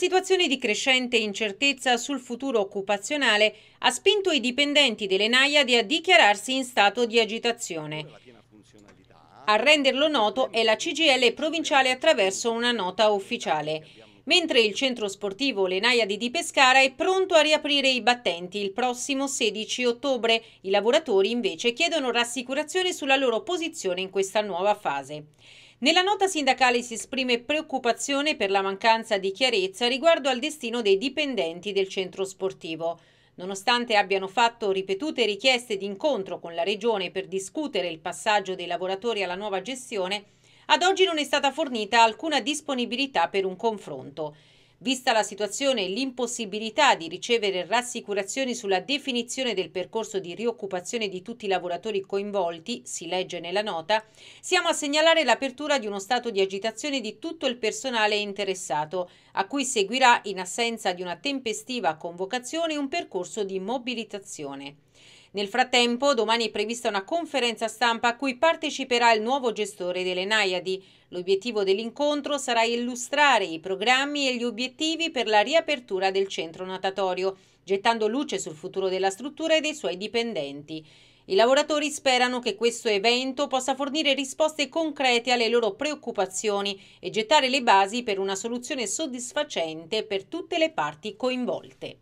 situazione di crescente incertezza sul futuro occupazionale ha spinto i dipendenti delle Naiadi a dichiararsi in stato di agitazione. A renderlo noto è la CGL provinciale attraverso una nota ufficiale, mentre il centro sportivo Le Naiadi di Pescara è pronto a riaprire i battenti il prossimo 16 ottobre. I lavoratori invece chiedono rassicurazione sulla loro posizione in questa nuova fase. Nella nota sindacale si esprime preoccupazione per la mancanza di chiarezza riguardo al destino dei dipendenti del centro sportivo. Nonostante abbiano fatto ripetute richieste di incontro con la Regione per discutere il passaggio dei lavoratori alla nuova gestione, ad oggi non è stata fornita alcuna disponibilità per un confronto. Vista la situazione e l'impossibilità di ricevere rassicurazioni sulla definizione del percorso di rioccupazione di tutti i lavoratori coinvolti, si legge nella nota, siamo a segnalare l'apertura di uno stato di agitazione di tutto il personale interessato, a cui seguirà, in assenza di una tempestiva convocazione, un percorso di mobilitazione. Nel frattempo, domani è prevista una conferenza stampa a cui parteciperà il nuovo gestore delle Naiadi. L'obiettivo dell'incontro sarà illustrare i programmi e gli obiettivi per la riapertura del centro natatorio, gettando luce sul futuro della struttura e dei suoi dipendenti. I lavoratori sperano che questo evento possa fornire risposte concrete alle loro preoccupazioni e gettare le basi per una soluzione soddisfacente per tutte le parti coinvolte.